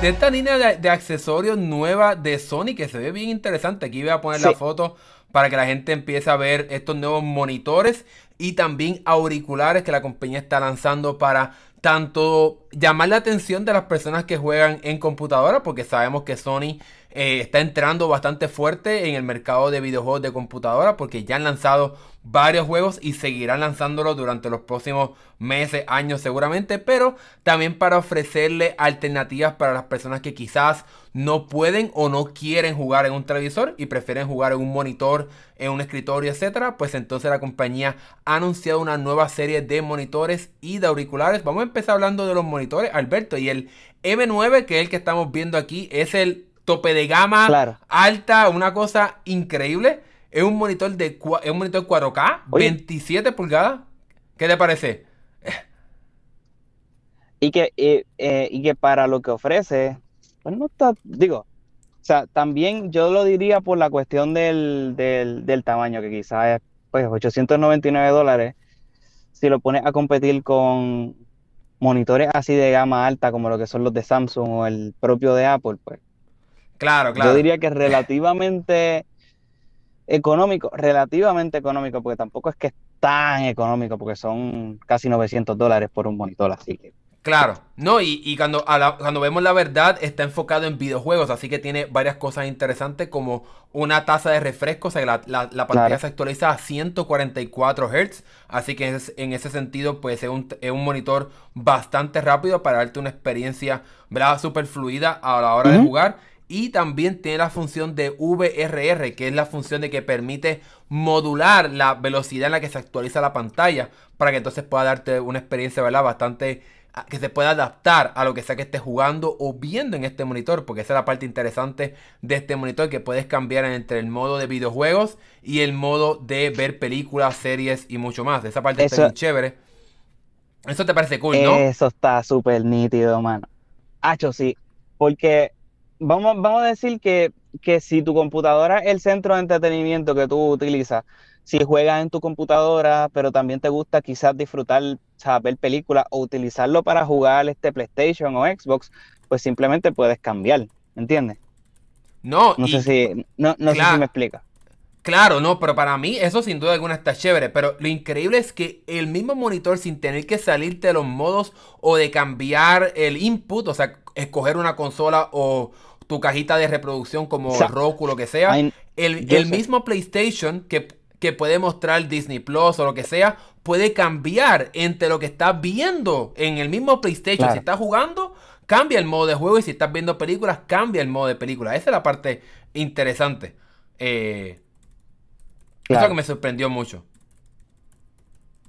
de, esta línea de, accesorios nueva de Sony que se ve bien interesante. Aquí voy a poner la foto para que la gente empiece a ver estos nuevos monitores y también auriculares que la compañía está lanzando para tanto llamar la atención de las personas que juegan en computadora, porque sabemos que Sony eh, está entrando bastante fuerte en el mercado de videojuegos de computadora porque ya han lanzado varios juegos y seguirán lanzándolos durante los próximos meses, años seguramente, pero también para ofrecerle alternativas para las personas que quizás no pueden o no quieren jugar en un televisor y prefieren jugar en un monitor, en un escritorio, etcétera, pues entonces la compañía ha anunciado una nueva serie de monitores y de auriculares. Vamos a empezar hablando de los monitores, Alberto, y el M9, que es el que estamos viendo aquí, es el tope de gama, alta, una cosa increíble. Es un monitor de un monitor 4K, 27 pulgadas. ¿Qué te parece? Y que, eh, que para lo que ofrece, pues no está, digo, o sea, también yo lo diría por la cuestión del, del, del tamaño, que quizás pues 899 dólares, si lo pones a competir con monitores así de gama alta como lo que son los de Samsung o el propio de Apple, pues Claro, claro. Yo diría que es relativamente económico, relativamente económico, porque tampoco es que es tan económico, porque son casi 900 dólares por un monitor, así que. Claro, no, y, cuando, cuando vemos la verdad, está enfocado en videojuegos, así que tiene varias cosas interesantes, como una tasa de refresco, o sea, la, pantalla se actualiza a 144 Hz, así que en ese sentido, pues es un, monitor bastante rápido para darte una experiencia, ¿verdad?, súper fluida a la hora de jugar y también tiene la función de VRR, que es la función de que permite modular la velocidad en la que se actualiza la pantalla para que entonces pueda darte una experiencia ¿verdad? bastante ah, que se pueda adaptar a lo que sea que estés jugando o viendo en este monitor, porque esa es la parte interesante de este monitor, que puedes cambiar entre el modo de videojuegos y el modo de ver películas, series y mucho más. Esa parte es está chévere. Eso te parece cool, ¿no? Eso está súper nítido, mano. Hacho, sí, porque vamos, vamos a decir que, si tu computadora es el centro de entretenimiento que tú utilizas, si juegas en tu computadora, pero también te gusta quizás disfrutar, o sea, ver películas o utilizarlo para jugar este PlayStation o Xbox, pues simplemente puedes cambiar, ¿entiendes? No, no, sé, si, no, no sé si me explica. Claro, no, pero para mí eso sin duda alguna está chévere. Pero lo increíble es que el mismo monitor, sin tener que salirte de los modos o de cambiar el input, o sea, escoger una consola o tu cajita de reproducción como o Roku, lo que sea, el, mismo PlayStation que, que puede mostrar Disney Plus o lo que sea, puede cambiar entre lo que estás viendo en el mismo PlayStation. Si estás jugando, cambia el modo de juego y si estás viendo películas, cambia el modo de película. Esa es la parte interesante. Eh, eso que me sorprendió mucho.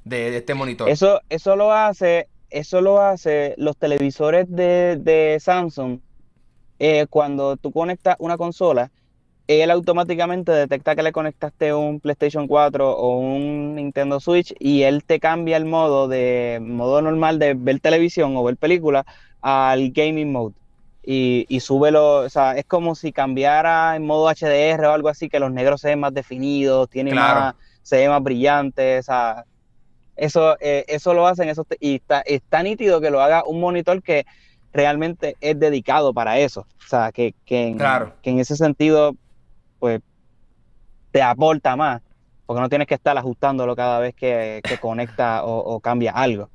De, este monitor. Eso, eso lo hace, eso lo hace los televisores de, Samsung. Eh, cuando tú conectas una consola, él automáticamente detecta que le conectaste un PlayStation 4 o un Nintendo Switch y él te cambia el modo de modo normal de ver televisión o ver película al gaming mode y, y sube o sea, es como si cambiara en modo HDR o algo así, que los negros se ven más definidos, tienen más, se ven más brillantes, o sea, eso, eh, eso lo hacen, eso y está, nítido que lo haga un monitor que realmente es dedicado para eso, o sea, que, en, que en ese sentido, pues, te aporta más, porque no tienes que estar ajustándolo cada vez que, conecta o cambia algo.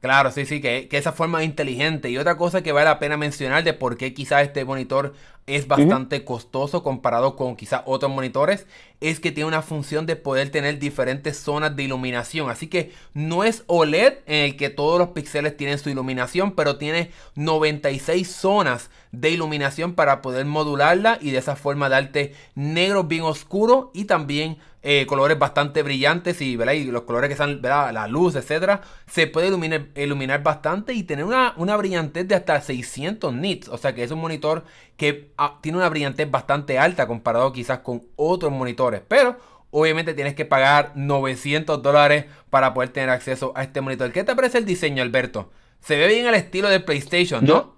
Claro, sí, sí, que, esa forma es inteligente. Y otra cosa que vale la pena mencionar de por qué quizás este monitor es bastante costoso comparado con quizás otros monitores, es que tiene una función de poder tener diferentes zonas de iluminación. Así que no es OLED en el que todos los píxeles tienen su iluminación, pero tiene 96 zonas de iluminación para poder modularla y de esa forma darte negro bien oscuro y también eh, colores bastante brillantes y, los colores que están, la luz, etcétera, se puede iluminar, iluminar bastante y tener una, una, brillantez de hasta 600 nits. O sea que es un monitor que ah, tiene una brillantez bastante alta comparado quizás con otros monitores, pero obviamente tienes que pagar 900 dólares para poder tener acceso a este monitor. ¿Qué te parece el diseño, Alberto? Se ve bien el estilo de PlayStation, ¿no?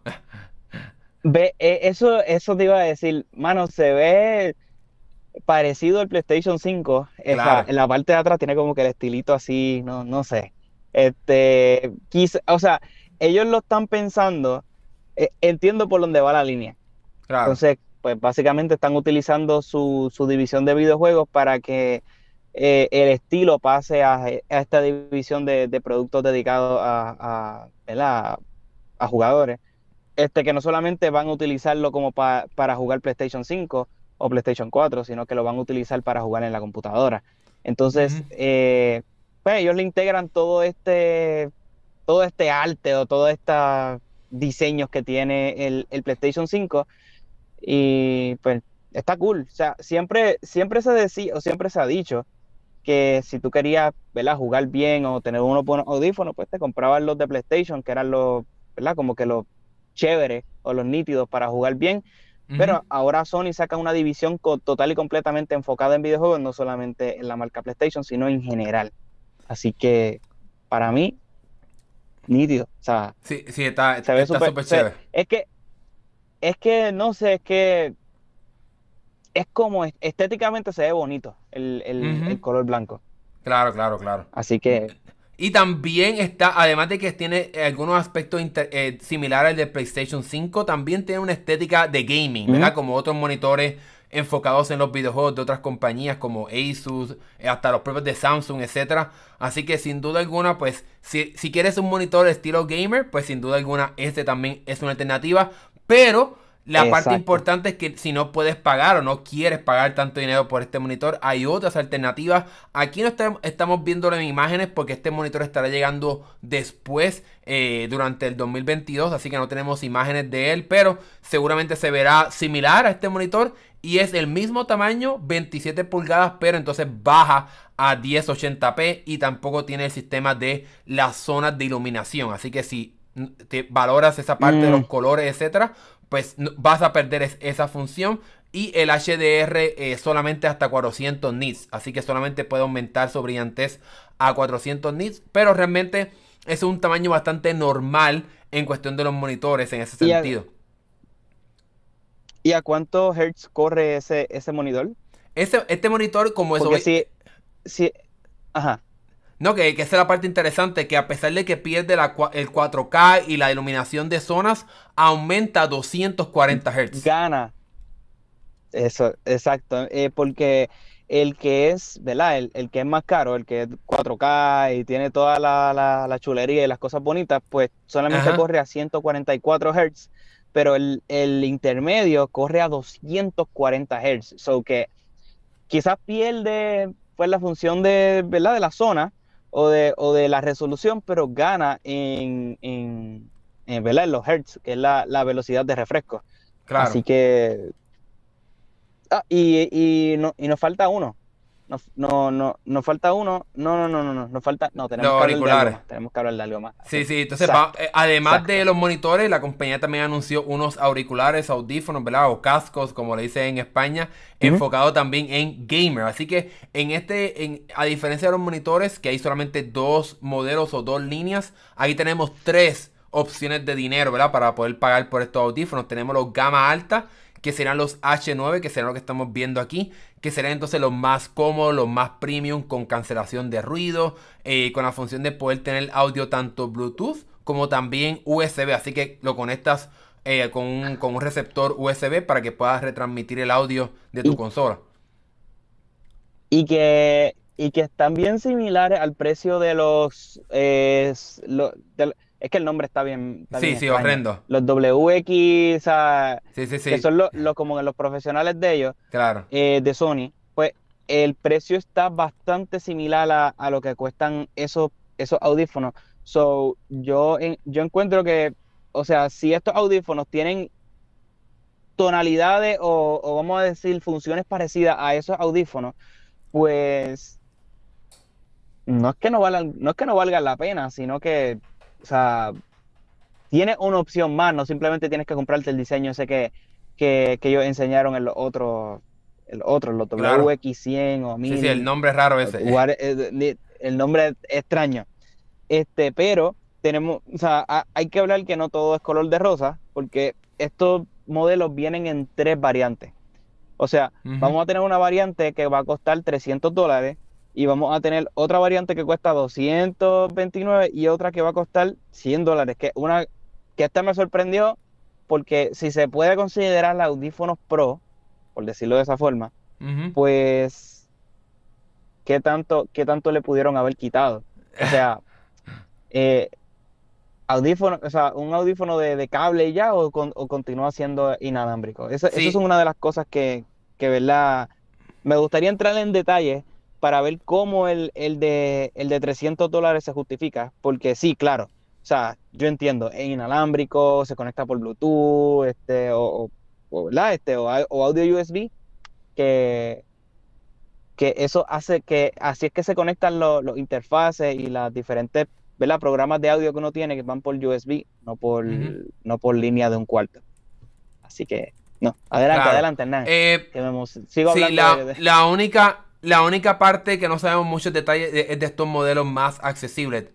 Eh, eso, eso te iba a decir, mano, se ve parecido al PlayStation 5. En la parte de atrás tiene como que el estilito así, no, no sé. Este, o sea, ellos lo están pensando, eh, entiendo por dónde va la línea. Entonces, pues básicamente están utilizando su, su división de videojuegos para que eh, el estilo pase a, esta división de, productos dedicados a, a, jugadores. Este, que no solamente van a utilizarlo como para jugar PlayStation 5, o PlayStation 4, sino que lo van a utilizar para jugar en la computadora. Entonces, eh, pues, ellos le integran todo este, todo este arte o todos estos diseños que tiene el, PlayStation 5 y pues está cool. O sea, siempre, siempre se decía o siempre se ha dicho que si tú querías jugar bien o tener unos buenos audífonos, pues te compraban los de PlayStation, que eran los, ¿verdad? Como que los chéveres o los nítidos para jugar bien. Pero ahora Sony saca una división total y completamente enfocada en videojuegos, no solamente en la marca PlayStation, sino en general. Así que para mí, nítido. O sea, sí, está, está, Es que, es que, no sé, es que es como estéticamente se ve bonito el, el color blanco. Claro, claro, claro. Así que y también está, además de que tiene eh, algunos aspectos eh, similares al de PlayStation 5, también tiene una estética de gaming, ¿verdad? Como otros monitores enfocados en los videojuegos de otras compañías como Asus, eh, hasta los propios de Samsung, etc. Así que sin duda alguna, pues si, si quieres un monitor estilo gamer, pues sin duda alguna este también es una alternativa. Pero la parte importante es que si no puedes pagar o no quieres pagar tanto dinero por este monitor, hay otras alternativas. Aquí no estamos viendo en imágenes porque este monitor estará llegando después, eh, durante el 2022, así que no tenemos imágenes de él, pero seguramente se verá similar a este monitor y es el mismo tamaño, 27 pulgadas, pero entonces baja a 1080p y tampoco tiene el sistema de las zonas de iluminación. Así que si te valoras esa parte de los mm. colores, etcétera, pues vas a perder esa función. Y el HDR eh, solamente hasta 400 nits. Así que solamente puede aumentar su brillantez a 400 nits. Pero realmente es un tamaño bastante normal en cuestión de los monitores en ese sentido. ¿Y a, cuánto cuántos hertz corre ese, ese monitor? este monitor, como es... Porque ajá. No, que, que esa es la parte interesante, que a pesar de que pierde el 4K y la iluminación de zonas, aumenta a 240 Hz. Gana. Eso, exacto. Eh, porque el que es, ¿verdad? El, que es más caro, el que es 4K y tiene toda la, chulería y las cosas bonitas, pues solamente corre a 144 Hz, pero el, intermedio corre a 240 Hz. So que quizás pierde pues la función de, ¿verdad? de la zona, o de, o de la resolución, pero gana en, en, los hertz, que es la, velocidad de refresco. Claro. Así que... Ah, y, no, y nos falta uno, no no, no, falta uno. No, no, no, no, no. Nos falta. No, tenemos que hablar de algo más. Tenemos que hablar de algo más. Sí, sí. Entonces, eh, además de los monitores, la compañía también anunció unos auriculares, audífonos, ¿verdad? O cascos, como le dicen en España, enfocado también en gamer. Así que en este, a diferencia de los monitores, que hay solamente dos modelos o dos líneas, ahí tenemos tres opciones de dinero, ¿verdad? Para poder pagar por estos audífonos. Tenemos los gama alta, que serán los H9, que serán lo que estamos viendo aquí que serán entonces los más cómodos, los más premium con cancelación de ruido, eh, con la función de poder tener audio tanto Bluetooth como también USB, así que lo conectas eh, con, un, receptor USB para que puedas retransmitir el audio de tu consola. Y que, y que están bien similares al precio de los... Eh, es que el nombre está bien. sí, sí, horrendo. Los WX, o que son los, como los profesionales de ellos, claro. Eh, de Sony, pues el precio está bastante similar a, lo que cuestan esos, esos audífonos. So, yo, yo encuentro que, o sea, si estos audífonos tienen tonalidades o, vamos a decir funciones parecidas a esos audífonos, pues no es que no no es que no valgan la pena, sino que o sea, tienes una opción más, no simplemente tienes que comprarte el diseño ese que, que, que ellos enseñaron en los otros, el otro, el claro. WX100 o 1000. Sí, sí, el nombre es raro ese. Eh, el, nombre es extraño. Este, pero tenemos, o sea, hay que hablar que no todo es color de rosa, porque estos modelos vienen en tres variantes. O sea, vamos a tener una variante que va a costar 300 dólares, y vamos a tener otra variante que cuesta 229 y otra que va a costar 100 dólares, que una que esta me sorprendió porque si se puede considerar la audífonos pro, por decirlo de esa forma, pues ¿qué tanto, tanto le pudieron haber quitado. O sea, eh, audífono, o sea, un audífono de, cable ya o, continúa siendo inalámbrico. Esa, es una de las cosas que, que ¿verdad? Me gustaría entrar en detalle para ver cómo el, de, de 300 dólares se justifica, porque sí, claro, o sea, yo entiendo, es inalámbrico, se conecta por Bluetooth, este, o, o, Este, o, audio USB, que, que eso hace que, así es que se conectan los, interfaces y las diferentes ¿verdad? programas de audio que uno tiene que van por USB, no por, no por línea de un cuarto. Así que, no, adelante, adelante, Hernán. Eh, sigo hablando sí, la única, la única parte que no sabemos muchos detalles es de estos modelos más accesibles.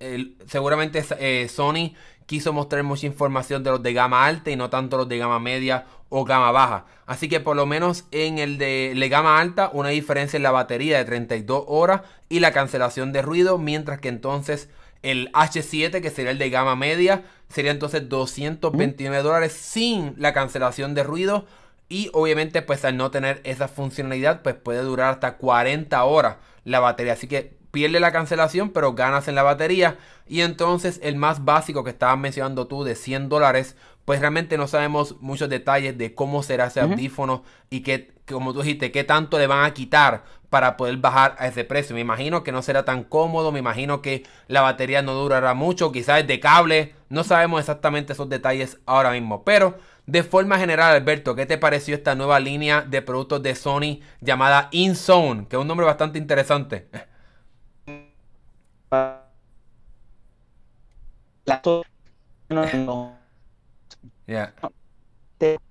seguramente eh, Sony quiso mostrar mucha información de los de gama alta y no tanto los de gama media o gama baja. Así que por lo menos en el de, de gama alta una diferencia en la batería de 32 horas y la cancelación de ruido, mientras que entonces el H7 que sería el de gama media sería entonces 229 dólares sin la cancelación de ruido y obviamente pues al no tener esa funcionalidad pues puede durar hasta 40 horas la batería. Así que pierde la cancelación pero ganas en la batería. Y entonces el más básico que estabas mencionando tú de 100 dólares pues realmente no sabemos muchos detalles de cómo será ese audífono y qué, como tú dijiste, qué tanto le van a quitar para poder bajar a ese precio. Me imagino que no será tan cómodo, me imagino que la batería no durará mucho, quizás es de cable, no sabemos exactamente esos detalles ahora mismo, pero de forma general, Alberto, ¿qué te pareció esta nueva línea de productos de Sony llamada InZone? Que es un nombre bastante interesante.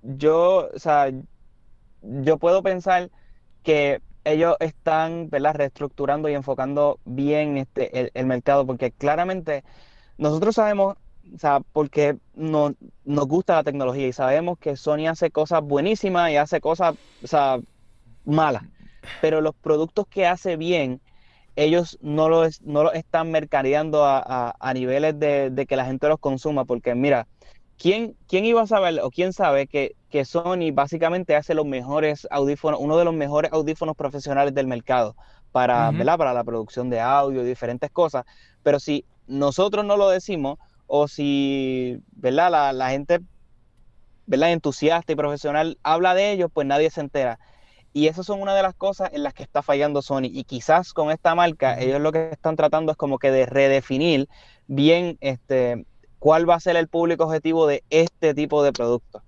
yo, o sea, yo puedo pensar que ellos están reestructurando y enfocando bien este, el mercado, porque claramente nosotros sabemos o sea, porque nos gusta la tecnología y sabemos que Sony hace cosas buenísimas y hace cosas, malas. Pero los productos que hace bien, ellos no los, no los están mercadeando a, niveles de, que la gente los consuma, porque mira, ¿quién, iba a saber o quién sabe que, que Sony básicamente hace los mejores audífonos, uno de los mejores audífonos profesionales del mercado para, para la producción de audio y diferentes cosas? Pero si nosotros no lo decimos, o si, La, gente, ¿verdad? Entusiasta y profesional habla de ellos, pues nadie se entera. Y esas son una de las cosas en las que está fallando Sony. Y quizás con esta marca, ellos lo que están tratando es como que de redefinir bien este, cuál va a ser el público objetivo de este tipo de productos.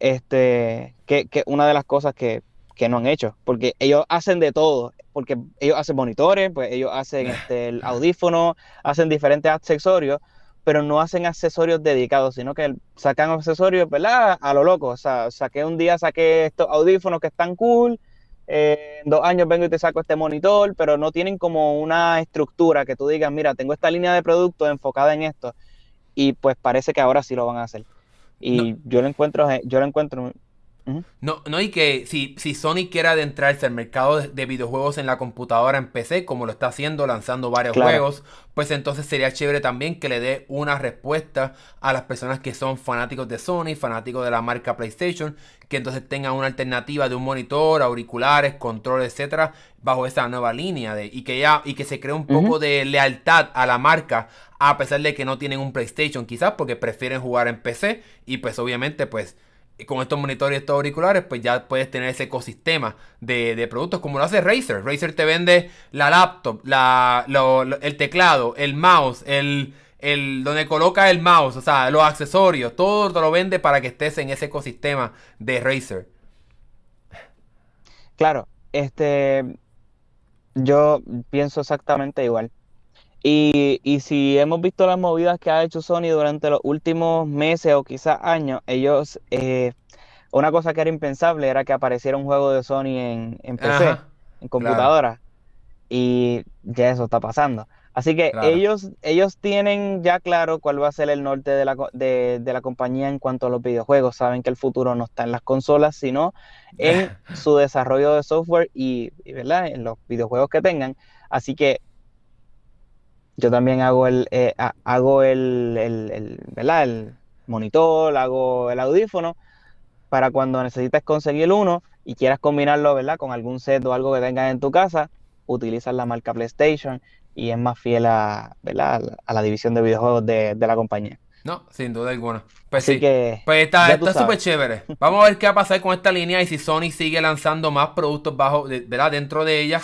Este, que, que una de las cosas que, no han hecho, porque ellos hacen de todo, porque ellos hacen monitores, pues ellos hacen este, el audífono, hacen diferentes accesorios, pero no hacen accesorios dedicados, sino que sacan accesorios, ¿verdad? A lo loco. O sea, saqué un día, saqué estos audífonos que están cool, eh, en dos años vengo y te saco este monitor, pero no tienen como una estructura que tú digas, mira, tengo esta línea de productos enfocada en esto. Y pues parece que ahora sí lo van a hacer. Y yo lo encuentro, yo lo encuentro no, no, y que si, Sony quiere adentrarse al mercado de videojuegos en la computadora en PC, como lo está haciendo, lanzando varios juegos, pues entonces sería chévere también que le dé una respuesta a las personas que son fanáticos de Sony, fanáticos de la marca PlayStation, que entonces tengan una alternativa de un monitor, auriculares, control, etcétera, bajo esa nueva línea de, y que ya, y que se cree un poco de lealtad a la marca, a pesar de que no tienen un PlayStation, quizás porque prefieren jugar en PC, y pues obviamente, pues con estos monitores y estos auriculares, pues ya puedes tener ese ecosistema de, productos como lo hace Razer. Razer te vende la laptop, el teclado, el mouse, el, donde coloca el mouse, o sea, los accesorios, todo te lo vende para que estés en ese ecosistema de Razer. Claro, este, yo pienso exactamente igual. Y, si hemos visto las movidas que ha hecho Sony durante los últimos meses o quizás años, ellos, eh, una cosa que era impensable era que apareciera un juego de Sony en, PC, en computadora. Y ya eso está pasando. Así que ellos, ellos tienen ya claro cuál va a ser el norte de la, de, la, compañía en cuanto a los videojuegos. Saben que el futuro no está en las consolas, sino en su desarrollo de software y, y ¿verdad? en los videojuegos que tengan. Así que yo también hago el, eh, hago el, el, ¿verdad? el monitor, hago el audífono, para cuando necesites conseguir uno y quieras combinarlo con algún set o algo que tengas en tu casa, utilizas la marca PlayStation y es más fiel a, ¿verdad? a la división de videojuegos de, la compañía. No, sin duda alguna. Pues sí. Que, pues está súper chévere. Vamos a ver qué va a pasar con esta línea y si Sony sigue lanzando más productos bajo, ¿verdad? dentro de ella.